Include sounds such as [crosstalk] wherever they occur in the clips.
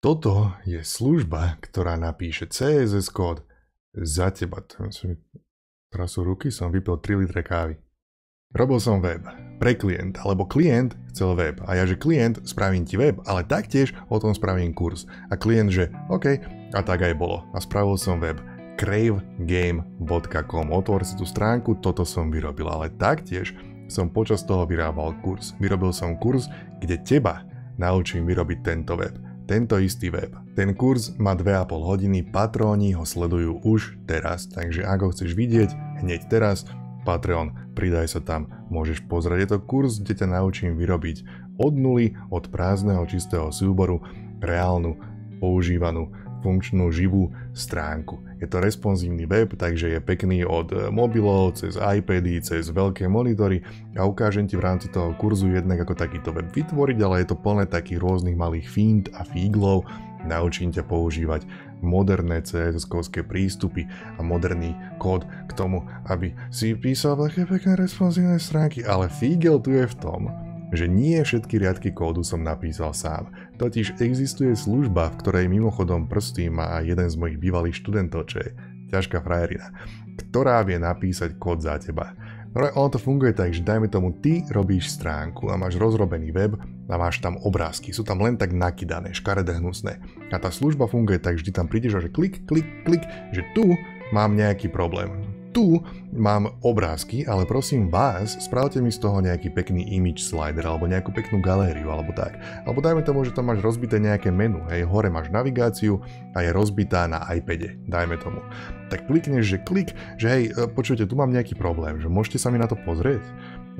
Toto je služba, ktorá napíše CSS kód za teba. Trasu ruky som vypil 3 litre kávy. Robil som web pre klient, alebo klient chcel web. A ja, že klient, spravím ti web, ale taktiež o tom spravím kurz. A klient, že OK, a tak aj bolo. A spravil som web cravegame.com. Otvor si tú stránku, toto som vyrobil, ale taktiež som počas toho vyrábal kurz. Vyrobil som kurz, kde teba naučím vyrobiť tento web tento istý web. Ten kurz má 2,5 hodiny, patróni ho sledujú už teraz, takže ak ho chceš vidieť hneď teraz, Patreon, pridaj sa tam, môžeš pozrieť. Je to kurz, kde ťa naučím vyrobiť od nuly, od prázdneho čistého súboru, reálnu, používanú, funkčnú, živú stránku. Je to responsívny web, takže je pekný od e, mobilov, cez iPady, cez veľké monitory a ukážem ti v rámci toho kurzu jednak ako takýto web vytvoriť, ale je to plné takých rôznych malých fint a fíglov, naučím ťa používať moderné css prístupy a moderný kód k tomu, aby si písal také pekné responsívne stránky, ale fígel tu je v tom, že nie všetky riadky kódu som napísal sám. Totiž existuje služba, v ktorej mimochodom prstý má jeden z mojich bývalých študentov, čo je ťažká frajerina, ktorá vie napísať kód za teba. No ono to funguje tak, že dajme tomu, ty robíš stránku a máš rozrobený web a máš tam obrázky. Sú tam len tak nakydané, škaredé, hnusné. A tá služba funguje tak, že vždy tam prídeš a že klik, klik, klik, že tu mám nejaký problém tu mám obrázky, ale prosím vás, spravte mi z toho nejaký pekný image slider alebo nejakú peknú galériu alebo tak. Alebo dajme tomu, že tam máš rozbité nejaké menu, hej, hore máš navigáciu a je rozbitá na iPade, dajme tomu. Tak klikneš, že klik, že hej, e, počujte, tu mám nejaký problém, že môžete sa mi na to pozrieť.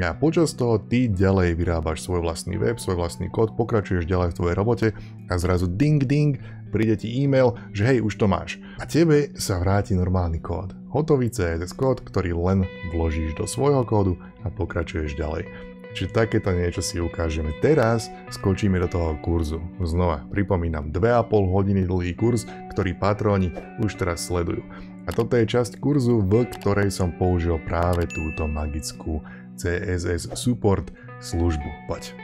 A počas toho ty ďalej vyrábaš svoj vlastný web, svoj vlastný kód, pokračuješ ďalej v tvojej robote a zrazu ding ding príde ti e-mail, že hej, už to máš. A tebe sa vráti normálny kód hotový CSS kód, ktorý len vložíš do svojho kódu a pokračuješ ďalej. Čiže takéto niečo si ukážeme teraz, skočíme do toho kurzu. Znova, pripomínam, 2,5 hodiny dlhý kurz, ktorý patróni už teraz sledujú. A toto je časť kurzu, v ktorej som použil práve túto magickú CSS support službu. Poď.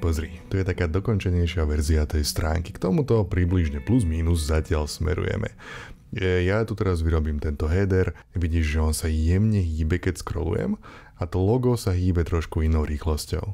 Pozri, tu je taká dokončenejšia verzia tej stránky. K tomuto približne plus minus zatiaľ smerujeme. E, ja tu teraz vyrobím tento header, vidíš, že on sa jemne hýbe, keď scrollujem a to logo sa hýbe trošku inou rýchlosťou.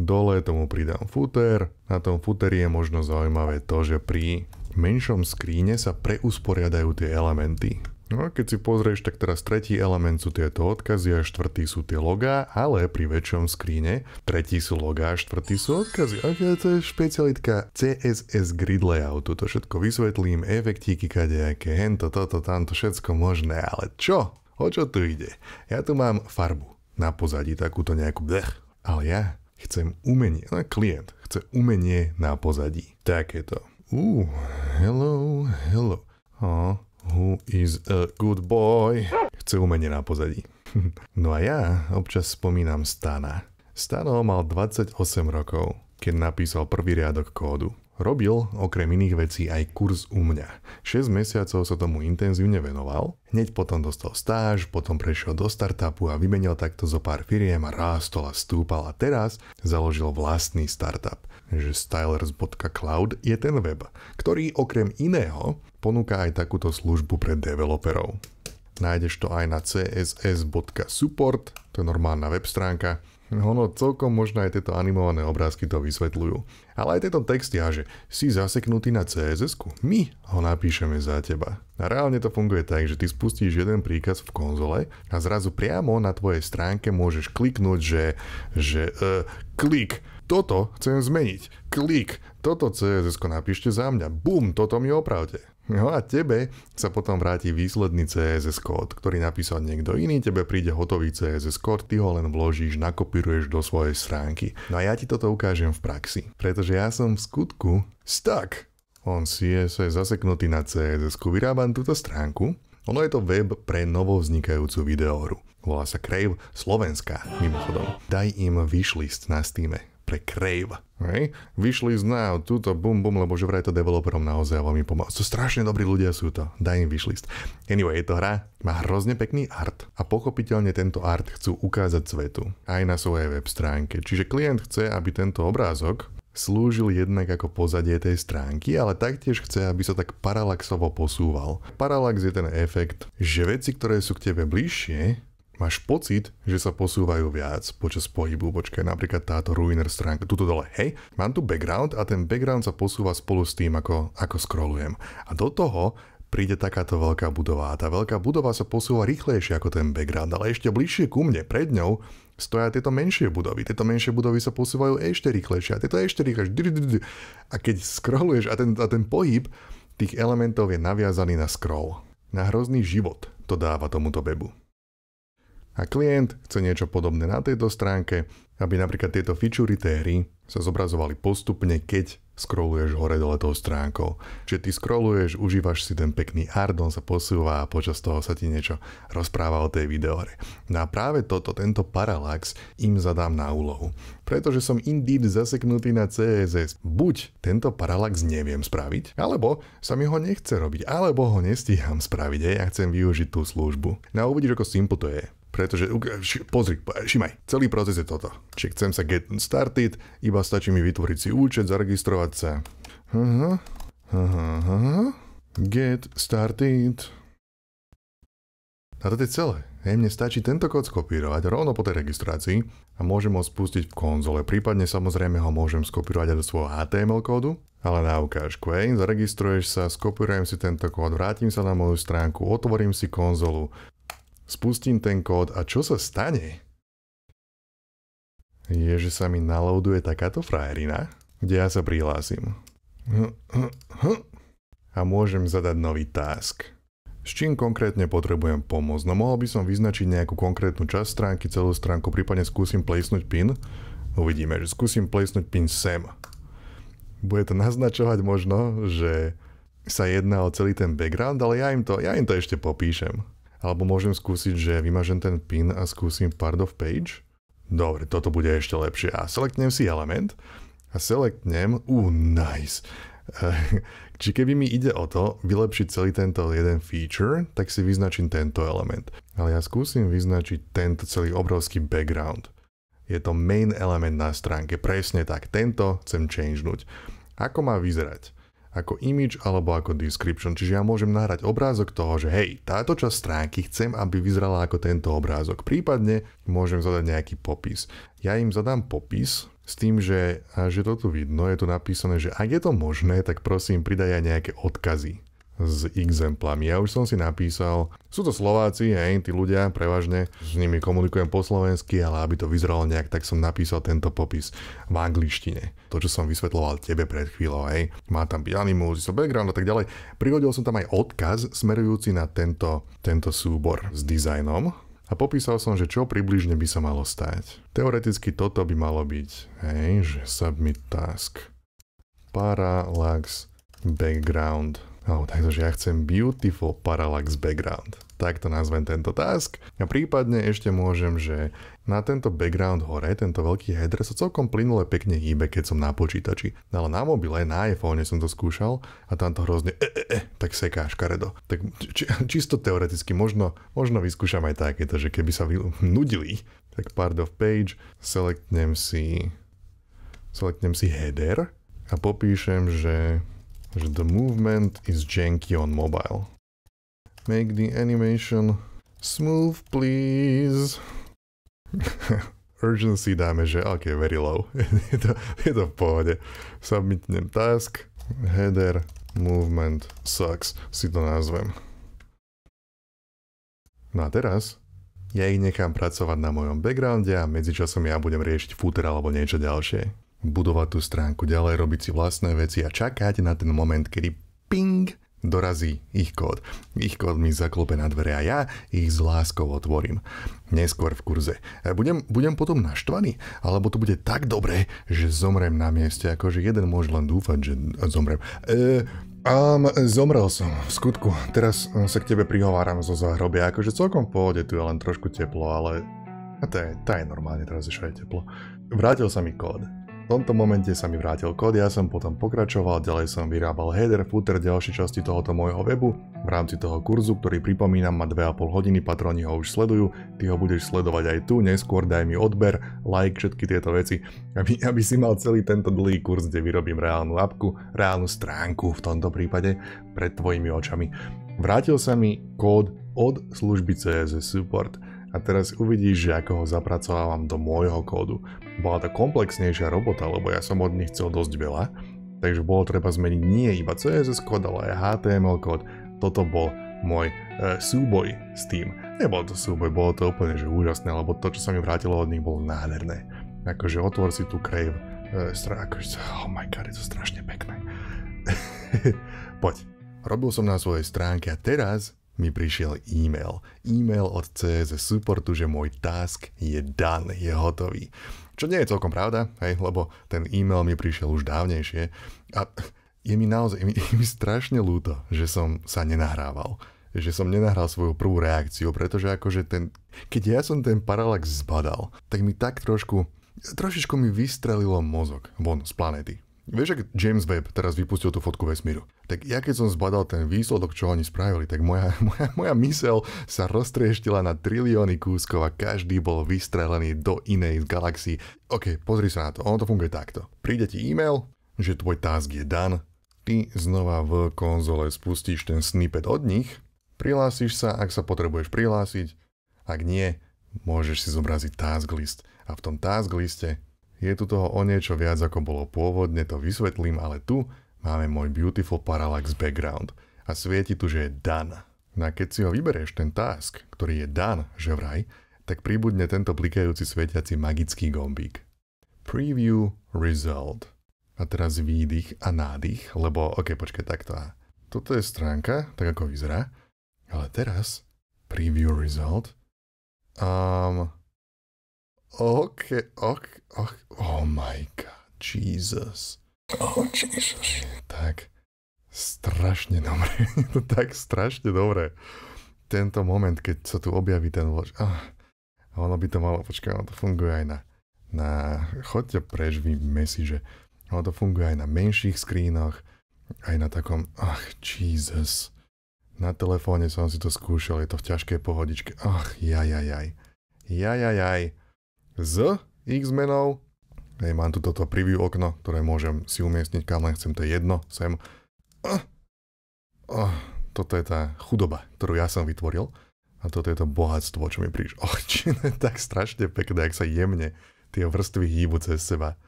Dole tomu pridám footer, na tom footeri je možno zaujímavé to, že pri menšom skríne sa preusporiadajú tie elementy. No a keď si pozrieš, tak teraz tretí element sú tieto odkazy a štvrtý sú tie logá, ale pri väčšom skríne tretí sú logá a štvrtý sú odkazy. A to je špecialitka CSS grid layout. To všetko vysvetlím, efektíky kadejaké, hento, toto, tamto, všetko možné, ale čo? O čo tu ide? Ja tu mám farbu na pozadí, takúto nejakú blech, ale ja chcem umenie, no, klient chce umenie na pozadí. Takéto. Uuu, hello, hello. Oh, Who is a good boy? Chce umenie na pozadí. [laughs] No a ja občas spomínam Stana. Stano mal 28 rokov, keď napísal prvý riadok kódu. Robil okrem iných vecí aj kurz u mňa. 6 mesiacov sa tomu intenzívne venoval, hneď potom dostal stáž, potom prešiel do startupu a vymenil takto zo pár firiem a rástol a stúpal a teraz založil vlastný startup, že stylers.cloud je ten web, ktorý okrem iného ponúka aj takúto službu pre developerov. Nájdeš to aj na css.support, to je normálna web stránka, ono celkom možno aj tieto animované obrázky to vysvetľujú. Ale aj tieto texty a že si zaseknutý na css my ho napíšeme za teba. A reálne to funguje tak, že ty spustíš jeden príkaz v konzole a zrazu priamo na tvojej stránke môžeš kliknúť, že, že uh, klik, toto chcem zmeniť, klik, toto CSS napíšte za mňa, bum, toto mi opravte. No a tebe sa potom vráti výsledný CSS kód, ktorý napísal niekto iný, tebe príde hotový CSS kód, ty ho len vložíš, nakopíruješ do svojej stránky. No a ja ti toto ukážem v praxi, pretože ja som v skutku stuck on CSS zaseknutý na CSS, vyrábam túto stránku. Ono je to web pre novovznikajúcu videohru. Volá sa Crave Slovenska, mimochodom. Daj im wishlist na Steam pre Crave. Hej. Vyšli z na túto bum bum, lebo že vraj to developerom naozaj veľmi pomáha. Sú strašne dobrí ľudia sú to. Daj im vyšli. Anyway, je to hra, má hrozne pekný art a pochopiteľne tento art chcú ukázať svetu aj na svojej web stránke. Čiže klient chce, aby tento obrázok slúžil jednak ako pozadie tej stránky, ale taktiež chce, aby sa tak paralaxovo posúval. Paralax je ten efekt, že veci, ktoré sú k tebe bližšie, máš pocit, že sa posúvajú viac počas pohybu. Počkaj, napríklad táto ruiner stránka, tuto dole, hej, mám tu background a ten background sa posúva spolu s tým, ako, ako scrollujem. A do toho príde takáto veľká budova a tá veľká budova sa posúva rýchlejšie ako ten background, ale ešte bližšie ku mne, pred ňou, stoja tieto menšie budovy. Tieto menšie budovy sa posúvajú ešte rýchlejšie a tieto ešte rýchlejšie. A keď scrolluješ a ten, a ten pohyb tých elementov je naviazaný na scroll. Na hrozný život to dáva tomuto webu a klient chce niečo podobné na tejto stránke, aby napríklad tieto hry sa zobrazovali postupne, keď scrolluješ hore dole tou stránkou. Čiže ty scrolluješ, užívaš si ten pekný art, on sa posúva a počas toho sa ti niečo rozpráva o tej videore. No a práve toto, tento paralax im zadám na úlohu. Pretože som Indeed zaseknutý na CSS. Buď tento paralax neviem spraviť, alebo sa mi ho nechce robiť, alebo ho nestíham spraviť, aj ja chcem využiť tú službu. No a uvidíš, ako simple to je. Pretože, pozri, Šimaj, celý proces je toto. Čiže chcem sa get started, iba stačí mi vytvoriť si účet, zaregistrovať sa. Aha, aha, aha. Get started. A toto je celé. Hej, mne stačí tento kód skopírovať rovno po tej registrácii a môžem ho spustiť v konzole. Prípadne samozrejme ho môžem skopírovať aj do svojho HTML kódu, ale na ukážku, hej, zaregistruješ sa, skopírujem si tento kód, vrátim sa na moju stránku, otvorím si konzolu, spustím ten kód a čo sa stane? Je, že sa mi nalouduje takáto frajerina, kde ja sa prihlásim. A môžem zadať nový task. S čím konkrétne potrebujem pomôcť. No mohol by som vyznačiť nejakú konkrétnu časť stránky, celú stránku, prípadne skúsim plesnúť pin. Uvidíme, že skúsim plesnúť pin sem. Bude to naznačovať možno, že sa jedná o celý ten background, ale ja im to, ja im to ešte popíšem. Alebo môžem skúsiť, že vymažem ten pin a skúsim part of page. Dobre, toto bude ešte lepšie. A selektnem si element a selectnem, uh, nice. [laughs] Či keby mi ide o to vylepšiť celý tento jeden feature, tak si vyznačím tento element. Ale ja skúsim vyznačiť tento celý obrovský background. Je to main element na stránke, presne tak, tento chcem changenúť. Ako má vyzerať? ako image alebo ako description. Čiže ja môžem nahrať obrázok toho, že hej, táto časť stránky chcem, aby vyzerala ako tento obrázok. Prípadne môžem zadať nejaký popis. Ja im zadám popis, s tým, že, že to tu vidno, je tu napísané, že ak je to možné, tak prosím pridaj aj nejaké odkazy s exemplami. Ja už som si napísal, sú to Slováci, hej, tí ľudia, prevažne, s nimi komunikujem po slovensky, ale aby to vyzeralo nejak, tak som napísal tento popis v angličtine. To, čo som vysvetloval tebe pred chvíľou, hej. Má tam byť animus, background a tak ďalej. Prihodil som tam aj odkaz smerujúci na tento, tento súbor s dizajnom, a popísal som, že čo približne by sa malo stať. Teoreticky toto by malo byť, hej, že submit task, parallax, background, No, takže ja chcem Beautiful Parallax Background. Takto nazvem tento task. A prípadne ešte môžem, že na tento background hore, tento veľký header sa so celkom plynule pekne hýbe, keď som na počítači. Ale na mobile, na iPhone som to skúšal a tam to hrozne e, e, e, tak seká škaredo. Tak či, čisto teoreticky možno, možno vyskúšam aj takéto, že keby sa vy, [laughs] nudili, tak part of page, selectnem si, selectnem si header a popíšem, že že the movement is janky on mobile. Make the animation smooth, please. [laughs] Urgency dáme, že OK, very low. [laughs] je, to, je to v pohode. Submitnem task, header, movement sucks, si to nazvem. No a teraz ja ich nechám pracovať na mojom backgrounde a medzičasom ja budem riešiť footer alebo niečo ďalšie budovať tú stránku ďalej, robiť si vlastné veci a čakať na ten moment, kedy ping, dorazí ich kód. Ich kód mi zaklope na dvere a ja ich s láskou otvorím. Neskôr v kurze. E, budem, budem potom naštvaný? Alebo to bude tak dobre, že zomrem na mieste, akože jeden môže len dúfať, že zomrem. E, um, zomrel som, v skutku. Teraz hm, sa k tebe prihováram zo záhrobia, akože celkom v pohode, tu je len trošku teplo, ale... A to je, to je normálne, teraz ešte aj teplo. Vrátil sa mi kód tomto momente sa mi vrátil kód, ja som potom pokračoval, ďalej som vyrábal header, footer ďalšie časti tohoto môjho webu. V rámci toho kurzu, ktorý pripomínam má 2,5 hodiny, patroni ho už sledujú, ty ho budeš sledovať aj tu, neskôr daj mi odber, like, všetky tieto veci, aby, [laughs] aby si mal celý tento dlhý kurz, kde vyrobím reálnu apku, reálnu stránku v tomto prípade pred tvojimi očami. Vrátil sa mi kód od služby CSS Support a teraz uvidíš, že ako ho zapracovávam do môjho kódu bola tá komplexnejšia robota, lebo ja som od nich chcel dosť veľa, takže bolo treba zmeniť nie iba CSS kód, ale aj HTML kód. Toto bol môj e, súboj s tým. Nebol to súboj, bolo to úplne že úžasné, lebo to, čo sa mi vrátilo od nich, bolo nádherné. Akože otvor si tu Crave, e, stra, akože, oh my god, je to strašne pekné. [laughs] Poď. Robil som na svojej stránke a teraz mi prišiel e-mail. E-mail od CSS supportu, že môj task je done, je hotový. Čo nie je celkom pravda, hej, lebo ten e-mail mi prišiel už dávnejšie a je mi naozaj je mi, strašne ľúto, že som sa nenahrával že som nenahral svoju prvú reakciu, pretože akože ten, keď ja som ten paralax zbadal, tak mi tak trošku, trošičku mi vystrelilo mozog von z planety Vieš, ak James Webb teraz vypustil tú fotku vesmíru, tak ja keď som zbadal ten výsledok, čo oni spravili, tak moja, [laughs] moja, moja myseľ sa roztrieštila na trilióny kúskov a každý bol vystrelený do inej galaxii. OK, pozri sa na to, ono to funguje takto. Príde ti e-mail, že tvoj task je dan, ty znova v konzole spustíš ten snippet od nich, prihlásiš sa, ak sa potrebuješ prihlásiť, ak nie, môžeš si zobraziť task list a v tom task liste je tu toho o niečo viac ako bolo pôvodne, to vysvetlím, ale tu máme môj Beautiful Parallax Background a svieti tu, že je done. No a keď si ho vyberieš ten task, ktorý je dan, že vraj, tak pribudne tento blikajúci svietiaci magický gombík. Preview Result. A teraz výdych a nádych, lebo ok, počkaj, takto. Toto je stránka, tak ako vyzerá. Ale teraz Preview Result. Um, Ok, ok, ok. Oh my god, Jesus. Oh, Jesus. Tak strašne dobre. Je to tak strašne dobre. [laughs] Tento moment, keď sa tu objaví ten lož. Ah, ono by to malo, počkaj, ono to funguje aj na, na chodte preč, vy mesi, že ono to funguje aj na menších skrínoch, aj na takom, ach, Jesus. Na telefóne som si to skúšal, je to v ťažkej pohodičke. Ach, jajajaj. Jajajaj. Z X-menou. Hej, mám tu toto preview okno, ktoré môžem si umiestniť kam len chcem, to je jedno, sem. Oh, oh, toto je tá chudoba, ktorú ja som vytvoril. A toto je to bohatstvo, čo mi príš. Oh, či je tak strašne pekné, ak sa jemne tie vrstvy hýbu cez seba.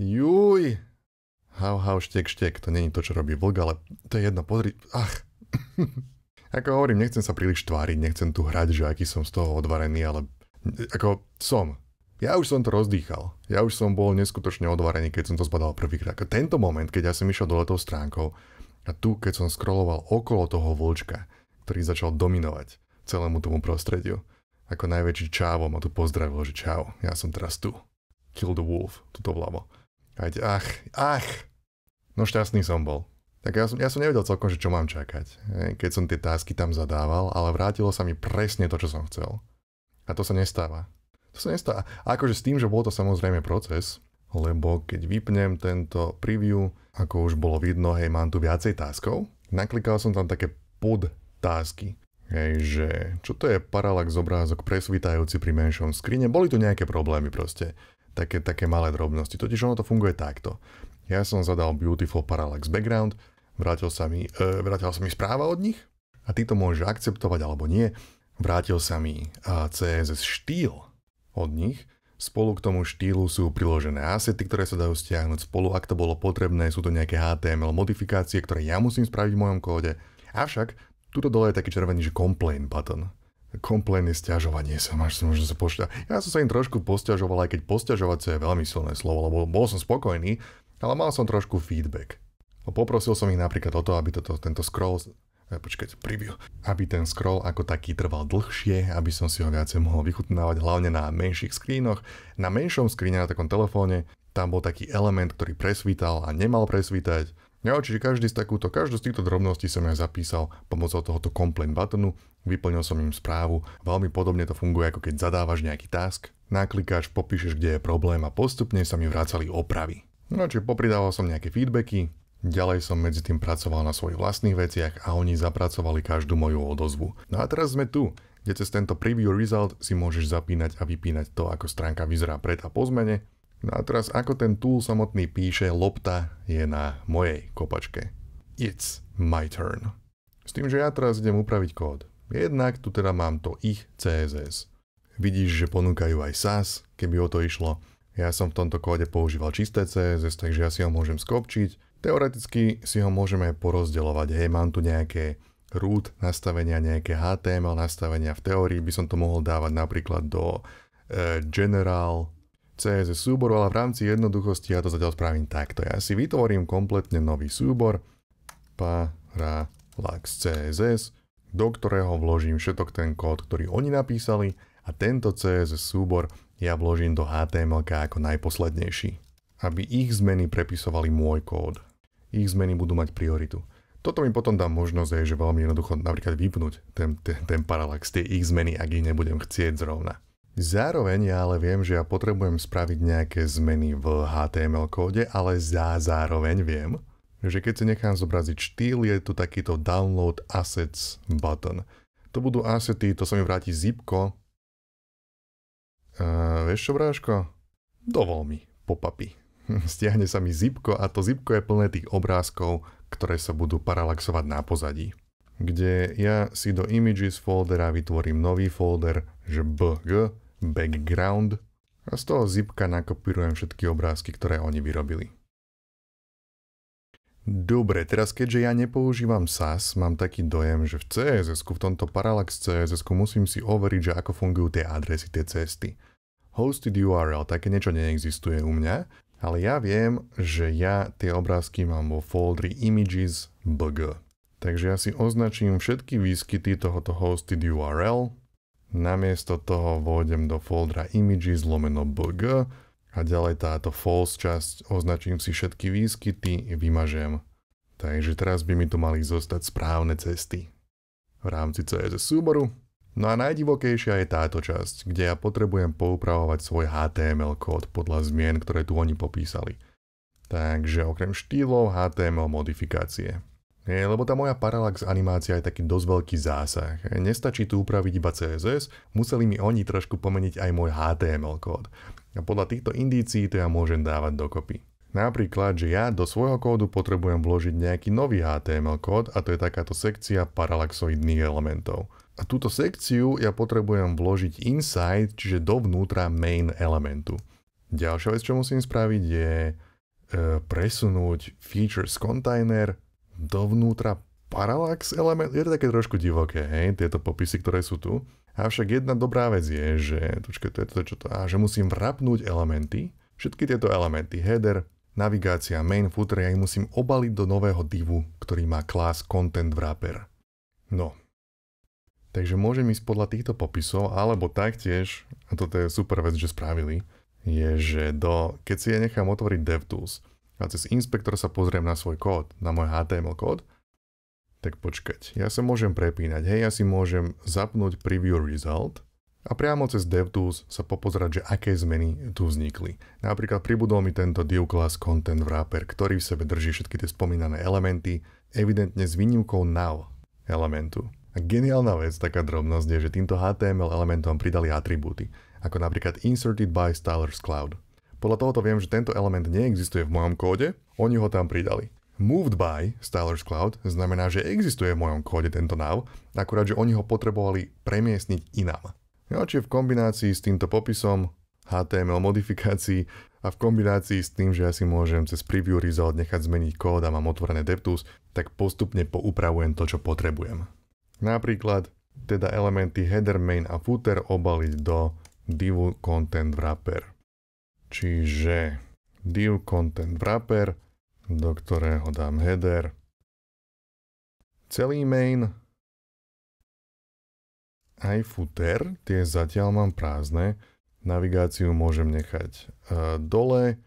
Juj! How, how, štek, štek. To není to, čo robí vlk, ale to je jedno, pozri. Ach. [laughs] ako hovorím, nechcem sa príliš tváriť, nechcem tu hrať, že aký som z toho odvarený, ale ako som ja už som to rozdýchal. Ja už som bol neskutočne odvarený, keď som to zbadal prvýkrát. Tento moment, keď ja som išiel do letov stránkou a tu, keď som scrolloval okolo toho vlčka, ktorý začal dominovať celému tomu prostrediu, ako najväčší čávo ma tu pozdravil, že čau, ja som teraz tu. Kill the wolf, tuto vľavo. Ať, ach, ach! No šťastný som bol. Tak ja som, ja som nevedel celkom, že čo mám čakať, keď som tie tásky tam zadával, ale vrátilo sa mi presne to, čo som chcel. A to sa nestáva to sa nestá. A akože s tým, že bol to samozrejme proces, lebo keď vypnem tento preview, ako už bolo vidno, hej, mám tu viacej táskov. Naklikal som tam také podtásky. Hej, že čo to je paralax obrázok presvítajúci pri menšom skrine? Boli tu nejaké problémy proste. Také, také malé drobnosti. Totiž ono to funguje takto. Ja som zadal beautiful parallax background, vrátil sa mi, e, vrátil sa mi správa od nich a ty to môžeš akceptovať alebo nie. Vrátil sa mi CSS štýl, od nich. Spolu k tomu štýlu sú priložené asety, ktoré sa dajú stiahnuť spolu, ak to bolo potrebné, sú to nejaké HTML modifikácie, ktoré ja musím spraviť v mojom kóde. Avšak, tuto dole je taký červený, že complain button. Complain je stiažovanie sa, máš sa možno sa pošťa. Ja som sa im trošku posťažoval, aj keď posťažovať sa je veľmi silné slovo, lebo bol som spokojný, ale mal som trošku feedback. Poprosil som ich napríklad o to, aby toto, tento scroll E, počkajte, preview, aby ten scroll ako taký trval dlhšie, aby som si ho viacej mohol vychutnávať, hlavne na menších skrínoch. Na menšom skríne na takom telefóne tam bol taký element, ktorý presvítal a nemal presvítať. Ja, no, určite každý z takúto, každú z týchto drobností som ja zapísal pomocou tohoto complaint buttonu, vyplnil som im správu, veľmi podobne to funguje ako keď zadávaš nejaký task, naklikáš, popíšeš kde je problém a postupne sa mi vracali opravy. No čiže popridával som nejaké feedbacky, Ďalej som medzi tým pracoval na svojich vlastných veciach a oni zapracovali každú moju odozvu. No a teraz sme tu, kde cez tento preview result si môžeš zapínať a vypínať to, ako stránka vyzerá pred a po zmene. No a teraz ako ten tool samotný píše, lopta je na mojej kopačke. It's my turn. S tým, že ja teraz idem upraviť kód. Jednak tu teda mám to ich CSS. Vidíš, že ponúkajú aj SAS, keby o to išlo. Ja som v tomto kóde používal čisté CSS, takže ja si ho môžem skopčiť Teoreticky si ho môžeme porozdeľovať. Hej, mám tu nejaké root nastavenia, nejaké HTML nastavenia. V teórii by som to mohol dávať napríklad do e, general CSS súboru, ale v rámci jednoduchosti ja to zatiaľ spravím takto. Ja si vytvorím kompletne nový súbor parallax CSS, do ktorého vložím všetok ten kód, ktorý oni napísali a tento CSS súbor ja vložím do HTML ako najposlednejší, aby ich zmeny prepisovali môj kód ich zmeny budú mať prioritu. Toto mi potom dá možnosť, že veľmi jednoducho napríklad vypnúť ten, ten, ten paralax, tie ich zmeny, ak ich nebudem chcieť zrovna. Zároveň ja ale viem, že ja potrebujem spraviť nejaké zmeny v HTML kóde, ale za zároveň viem, že keď si nechám zobraziť štýl, je tu takýto download assets button. To budú asety, to sa mi vráti zipko. Uh, vieš čo, Bráško? Dovol mi, popapy. [laughs] stiahne sa mi zipko a to zipko je plné tých obrázkov, ktoré sa budú paralaxovať na pozadí. Kde ja si do images foldera vytvorím nový folder, že bg, background a z toho zipka nakopírujem všetky obrázky, ktoré oni vyrobili. Dobre, teraz keďže ja nepoužívam SAS, mám taký dojem, že v css v tomto Parallax css musím si overiť, že ako fungujú tie adresy, tie cesty. Hosted URL, také niečo neexistuje u mňa, ale ja viem, že ja tie obrázky mám vo foldri images bg. Takže ja si označím všetky výskyty tohoto hosted URL. Namiesto toho vôjdem do foldra images lomeno bg a ďalej táto false časť označím si všetky výskyty, vymažem. Takže teraz by mi tu mali zostať správne cesty v rámci CSS súboru No a najdivokejšia je táto časť, kde ja potrebujem poupravovať svoj HTML kód podľa zmien, ktoré tu oni popísali. Takže okrem štýlov HTML modifikácie. Je, lebo tá moja paralax animácia je taký dosť veľký zásah. E, nestačí tu upraviť iba CSS, museli mi oni trošku pomeniť aj môj HTML kód. A podľa týchto indícií to ja môžem dávať dokopy. Napríklad, že ja do svojho kódu potrebujem vložiť nejaký nový HTML kód a to je takáto sekcia paralaxoidných elementov. A túto sekciu ja potrebujem vložiť inside, čiže dovnútra main elementu. Ďalšia vec, čo musím spraviť je e, presunúť features container dovnútra parallax element. Je to také trošku divoké, hej, tieto popisy, ktoré sú tu. Avšak jedna dobrá vec je, že, točka, to je to, čo to, a že musím vrapnúť elementy, všetky tieto elementy, header, navigácia, main footer, ja ich musím obaliť do nového divu, ktorý má class content wrapper. No, Takže môžem ísť podľa týchto popisov, alebo taktiež, a toto je super vec, že spravili, je, že do, keď si ja nechám otvoriť DevTools a cez inspektor sa pozriem na svoj kód, na môj HTML kód, tak počkať, ja sa môžem prepínať, hej, ja si môžem zapnúť preview result a priamo cez DevTools sa popozerať, že aké zmeny tu vznikli. Napríklad pribudol mi tento div class content wrapper, ktorý v sebe drží všetky tie spomínané elementy, evidentne s výnimkou now elementu. A geniálna vec, taká drobnosť je, že týmto HTML elementom pridali atribúty, ako napríklad inserted by stylers cloud. Podľa tohoto viem, že tento element neexistuje v mojom kóde, oni ho tam pridali. Moved by Stylers Cloud znamená, že existuje v mojom kóde tento nav, akurát, že oni ho potrebovali premiesniť inám. No, čiže v kombinácii s týmto popisom HTML modifikácií a v kombinácii s tým, že ja si môžem cez preview result nechať zmeniť kód a mám otvorené Deptus, tak postupne poupravujem to, čo potrebujem. Napríklad teda elementy header, main a footer obaliť do divu content wrapper. Čiže div content wrapper, do ktorého dám header, celý main, aj footer, tie zatiaľ mám prázdne, navigáciu môžem nechať e, dole,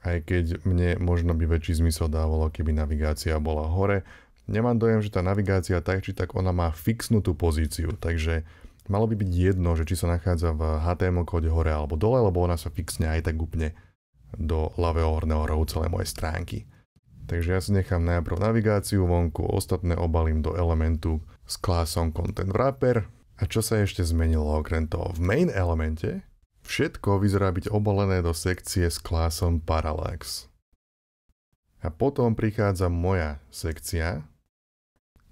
aj keď mne možno by väčší zmysel dávalo, keby navigácia bola hore, nemám dojem, že tá navigácia tak či tak ona má fixnutú pozíciu, takže malo by byť jedno, že či sa nachádza v HTML kóde hore alebo dole, lebo ona sa fixne aj tak úplne do ľavého horného rohu celé mojej stránky. Takže ja si nechám najprv navigáciu vonku, ostatné obalím do elementu s klásom Content Wrapper. A čo sa ešte zmenilo okrem toho? V main elemente všetko vyzerá byť obalené do sekcie s klásom Parallax. A potom prichádza moja sekcia,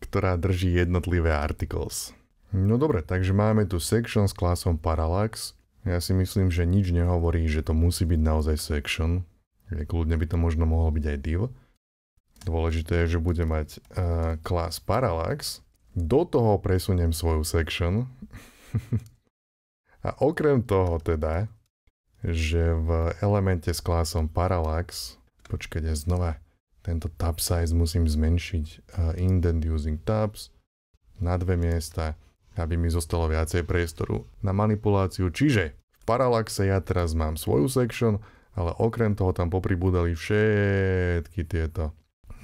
ktorá drží jednotlivé articles. No dobre, takže máme tu section s klasom parallax. Ja si myslím, že nič nehovorí, že to musí byť naozaj section. Kľudne by to možno mohol byť aj div. Dôležité je, že bude mať uh, klas parallax. Do toho presuniem svoju section. [laughs] A okrem toho teda, že v elemente s klasom parallax, počkajte znova, tento tab size musím zmenšiť eh, indent using tabs na dve miesta, aby mi zostalo viacej priestoru na manipuláciu. Čiže v paralaxe ja teraz mám svoju section, ale okrem toho tam popribúdali všetky tieto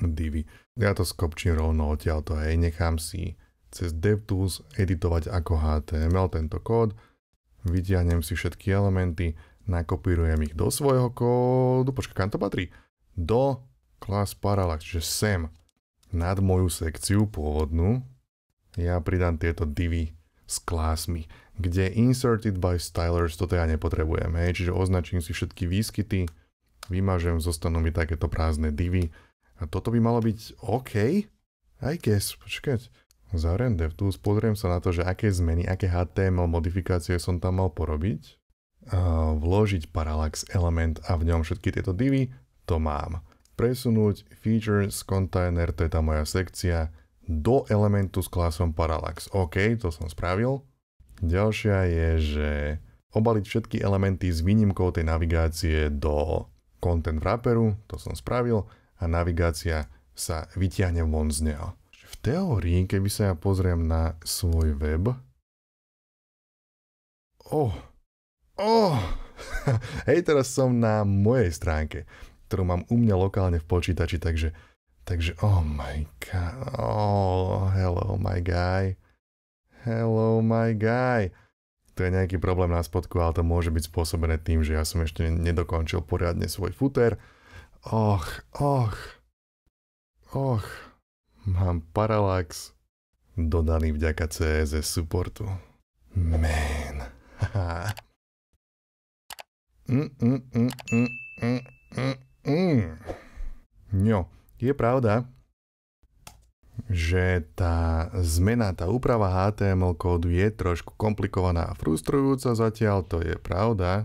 divy. Ja to skopčím rovno odtiaľto, hej, nechám si cez DevTools editovať ako HTML tento kód, vytiahnem si všetky elementy, nakopírujem ich do svojho kódu, počkaj, kam to patrí? Do class parallax, čiže sem nad moju sekciu pôvodnú ja pridám tieto divy s klásmi. kde inserted by stylers toto ja nepotrebujem, hej, čiže označím si všetky výskyty, vymažem, zostanú mi takéto prázdne divy a toto by malo byť OK, I guess, počkať, zarendev, tu pozriem sa na to, že aké zmeny, aké HTML modifikácie som tam mal porobiť, a vložiť parallax element a v ňom všetky tieto divy, to mám presunúť features container, to je tá moja sekcia, do elementu s klasom parallax. OK, to som spravil. Ďalšia je, že obaliť všetky elementy s výnimkou tej navigácie do content wrapperu, to som spravil, a navigácia sa vyťahne von z neho. V teórii, keby sa ja pozriem na svoj web... Oh! Oh! [laughs] Hej, teraz som na mojej stránke ktorú mám u mňa lokálne v počítači, takže, takže oh my god, oh, hello my guy, hello my guy. To je nejaký problém na spodku, ale to môže byť spôsobené tým, že ja som ešte nedokončil poriadne svoj futer. Och, och, och, mám paralax dodaný vďaka CSS supportu. Man. [laughs] mm, mm, mm, mm, mm, mm. mm. Mm. No, je pravda, že tá zmena, tá úprava HTML kódu je trošku komplikovaná a frustrujúca zatiaľ, to je pravda.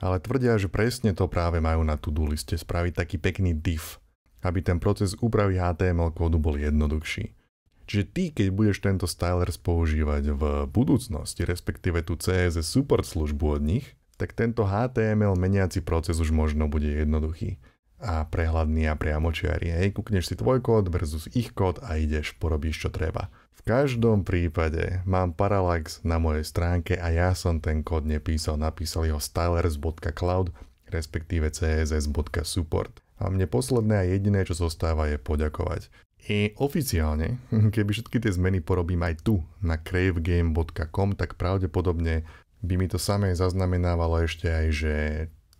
Ale tvrdia, že presne to práve majú na to-do liste spraviť taký pekný div, aby ten proces úpravy HTML kódu bol jednoduchší. Čiže ty, keď budeš tento stylers používať v budúcnosti, respektíve tú CSS support službu od nich, tak tento HTML meniaci proces už možno bude jednoduchý a prehľadný a priamočiarý. Hej, kúkneš si tvoj kód versus ich kód a ideš, porobíš čo treba. V každom prípade mám Parallax na mojej stránke a ja som ten kód nepísal, napísal ho stylers.cloud, respektíve css.support. A mne posledné a jediné, čo zostáva, je poďakovať. I oficiálne, [laughs] keby všetky tie zmeny porobím aj tu, na cravegame.com, tak pravdepodobne by mi to samé zaznamenávalo ešte aj, že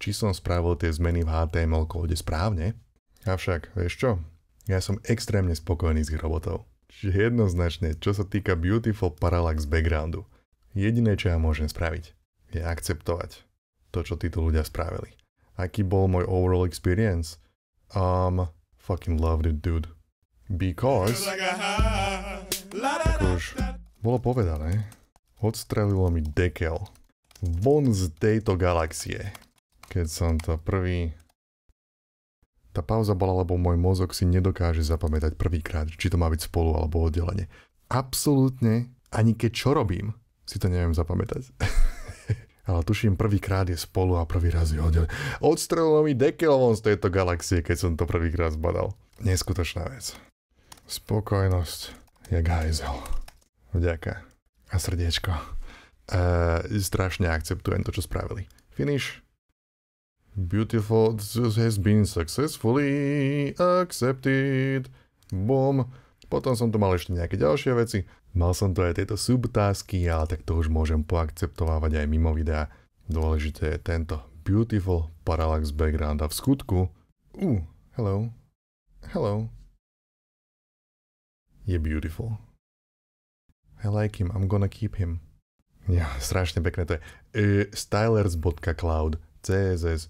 či som spravil tie zmeny v HTML kóde správne. Avšak, vieš čo? Ja som extrémne spokojný s ich robotou. Čiže jednoznačne, čo sa týka Beautiful Parallax backgroundu, jediné, čo ja môžem spraviť, je akceptovať to, čo títo ľudia spravili. Aký bol môj overall experience? Um, fucking loved it, dude. Because... Akož, bolo povedané, odstrelilo mi dekel von z tejto galaxie keď som to prvý... Tá pauza bola, lebo môj mozog si nedokáže zapamätať prvýkrát, či to má byť spolu alebo oddelenie. Absolútne, ani keď čo robím, si to neviem zapamätať. [laughs] Ale tuším, prvýkrát je spolu a prvý raz je oddelenie. Odstrelilo mi dekelovom z tejto galaxie, keď som to prvýkrát zbadal. Neskutočná vec. Spokojnosť je hajzel. Vďaka. A srdiečko. Uh, strašne akceptujem to, čo spravili. Finish. Beautiful. This has been successfully accepted. Boom. Potom som tu mal ešte nejaké ďalšie veci. Mal som tu aj tieto subtasky, ale tak to už môžem poakceptovávať aj mimo videa. Dôležité je tento beautiful parallax background a v skutku... Uh, hello. Hello. Je beautiful. I like him, I'm gonna keep him. Ja, strašne pekné to je. Uh, e, stylers.cloud CSS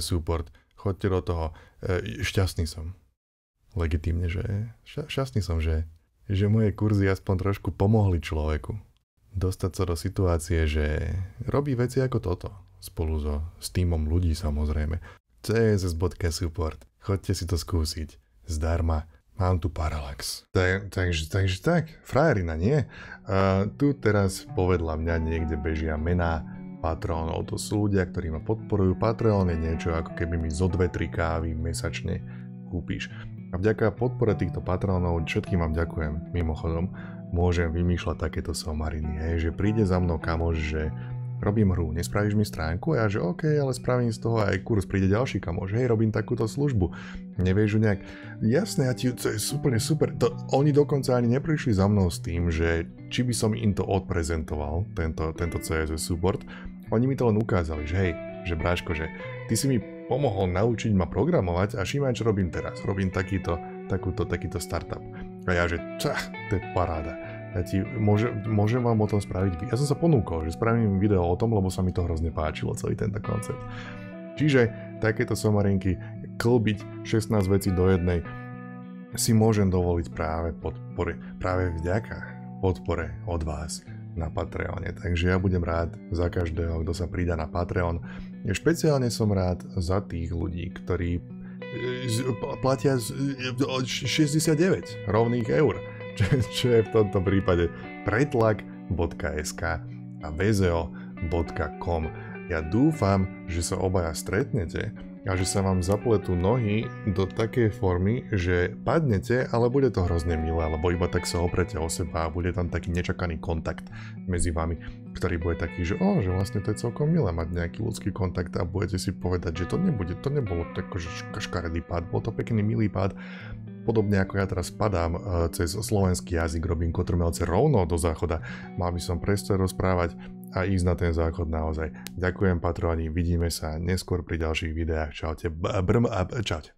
support, chodte do toho, e, šťastný som. Legitímne, že? Šťastný som, že, že moje kurzy aspoň trošku pomohli človeku dostať sa do situácie, že robí veci ako toto, spolu so s týmom ľudí samozrejme. css.support, chodte si to skúsiť, zdarma, mám tu paralax. Tak, takže, takže tak, frajerina, nie? Uh, tu teraz povedla mňa niekde bežia mená patrónov. To sú ľudia, ktorí ma podporujú. Patreon je niečo, ako keby mi zo dve, tri kávy mesačne kúpiš. A vďaka podpore týchto patrónov, všetkým vám ďakujem, mimochodom, môžem vymýšľať takéto somariny, hej, že príde za mnou kamoš, že robím hru, nespravíš mi stránku? A ja, že OK, ale spravím z toho aj kurz, príde ďalší kamoš, hej, robím takúto službu. Nevieš ju nejak, jasné, ja ti, to je úplne super. To, oni dokonca ani neprišli za mnou s tým, že či by som im to odprezentoval, tento, tento CSS support. Oni mi to len ukázali, že hej, že bráško, že ty si mi pomohol naučiť ma programovať a šímaj, čo robím teraz. Robím takýto, takúto, takýto startup. A ja, že čah, to je paráda ja ti, môže, môžem vám o tom spraviť, ja som sa ponúkol, že spravím video o tom, lebo sa mi to hrozne páčilo, celý tento koncept. Čiže takéto somarinky, klbiť 16 vecí do jednej, si môžem dovoliť práve podpore, práve vďaka podpore od vás na Patreone. Takže ja budem rád za každého, kto sa pridá na Patreon. Špeciálne som rád za tých ľudí, ktorí e, platia 69 e, rovných eur čo, čo je v tomto prípade pretlak.sk a vzo.com. Ja dúfam, že sa obaja stretnete a že sa vám zapletú nohy do takej formy, že padnete, ale bude to hrozne milé, lebo iba tak sa oprete o seba a bude tam taký nečakaný kontakt medzi vami, ktorý bude taký, že o, že vlastne to je celkom milé mať nejaký ľudský kontakt a budete si povedať, že to nebude, to nebolo tak že škaredý pád, bol to pekný milý pád, podobne ako ja teraz padám eh, cez slovenský jazyk, robím kotrmelce rovno do záchoda, mal by som prestať rozprávať a ísť na ten záchod naozaj. Ďakujem patroni, vidíme sa neskôr pri ďalších videách. Čaute, brm a čaute.